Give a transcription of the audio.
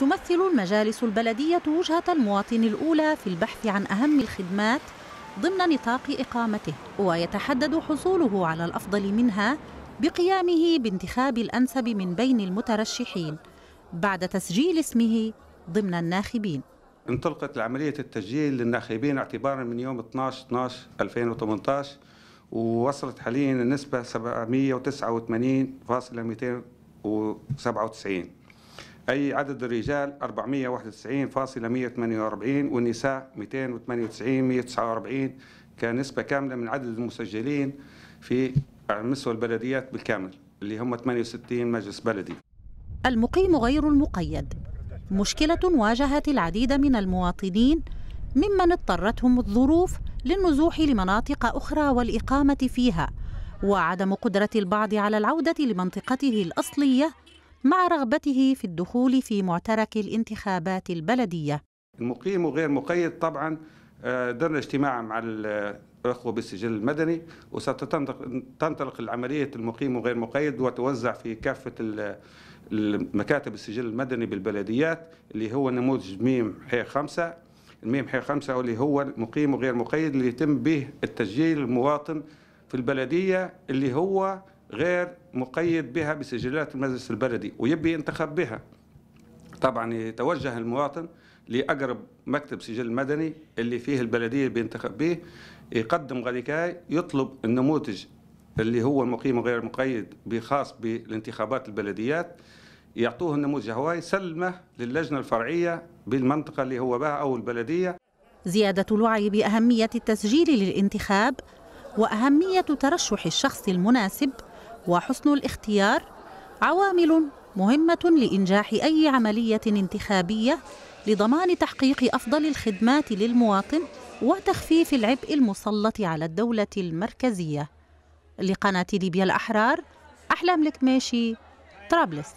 تمثل المجالس البلدية وجهة المواطن الأولى في البحث عن أهم الخدمات ضمن نطاق إقامته ويتحدد حصوله على الأفضل منها بقيامه بانتخاب الأنسب من بين المترشحين بعد تسجيل اسمه ضمن الناخبين انطلقت عملية التسجيل للناخبين اعتبارا من يوم 12-12-2018 ووصلت حاليا النسبة 789.297 أي عدد الرجال 491.148 والنساء 298.149 كنسبة كاملة من عدد المسجلين في مستوى البلديات بالكامل اللي هم 68 مجلس بلدي المقيم غير المقيد مشكلة واجهت العديد من المواطنين ممن اضطرتهم الظروف للنزوح لمناطق أخرى والإقامة فيها وعدم قدرة البعض على العودة لمنطقته الأصلية مع رغبته في الدخول في معترك الانتخابات البلدية المقيم وغير مقيد طبعا آه، درنا اجتماع مع الأخوة بالسجل المدني وستنطلق عملية المقيم وغير مقيد وتوزع في كافة مكاتب السجل المدني بالبلديات اللي هو نموذج ميم حي خمسة الميم حي خمسة واللي هو مقيم وغير مقيد اللي يتم به التسجيل المواطن في البلدية اللي هو غير مقيد بها بسجلات المجلس البلدي ويبي ينتخب بها طبعا يتوجه المواطن لأقرب مكتب سجل مدني اللي فيه البلدية بينتخب به يقدم غاليكاي يطلب النموذج اللي هو المقيم وغير المقيد بخاص بالانتخابات البلديات يعطوه النموذج هو يسلمه للجنة الفرعية بالمنطقة اللي هو بها أو البلدية زيادة الوعي بأهمية التسجيل للانتخاب وأهمية ترشح الشخص المناسب وحسن الاختيار عوامل مهمة لإنجاح أي عملية انتخابية لضمان تحقيق أفضل الخدمات للمواطن وتخفيف العبء المسلط على الدولة المركزية لقناة ليبيا الأحرار أحلام ماشي طرابلس